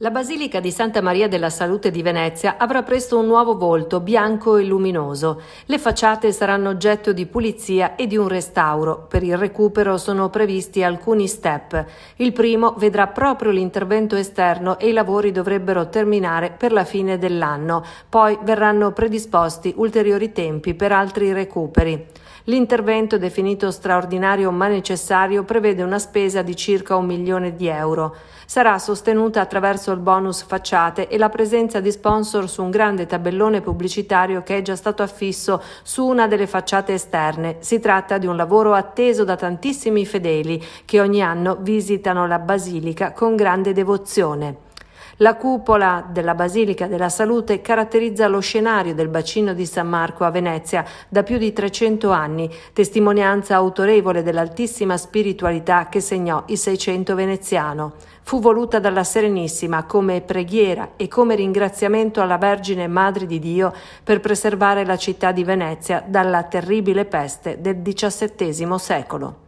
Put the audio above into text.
La Basilica di Santa Maria della Salute di Venezia avrà presto un nuovo volto bianco e luminoso. Le facciate saranno oggetto di pulizia e di un restauro. Per il recupero sono previsti alcuni step. Il primo vedrà proprio l'intervento esterno e i lavori dovrebbero terminare per la fine dell'anno. Poi verranno predisposti ulteriori tempi per altri recuperi. L'intervento, definito straordinario ma necessario, prevede una spesa di circa un milione di euro. Sarà sostenuta attraverso attraverso il bonus facciate e la presenza di sponsor su un grande tabellone pubblicitario che è già stato affisso su una delle facciate esterne. Si tratta di un lavoro atteso da tantissimi fedeli che ogni anno visitano la basilica con grande devozione. La cupola della Basilica della Salute caratterizza lo scenario del bacino di San Marco a Venezia da più di 300 anni, testimonianza autorevole dell'altissima spiritualità che segnò il Seicento veneziano. Fu voluta dalla Serenissima come preghiera e come ringraziamento alla Vergine Madre di Dio per preservare la città di Venezia dalla terribile peste del XVII secolo.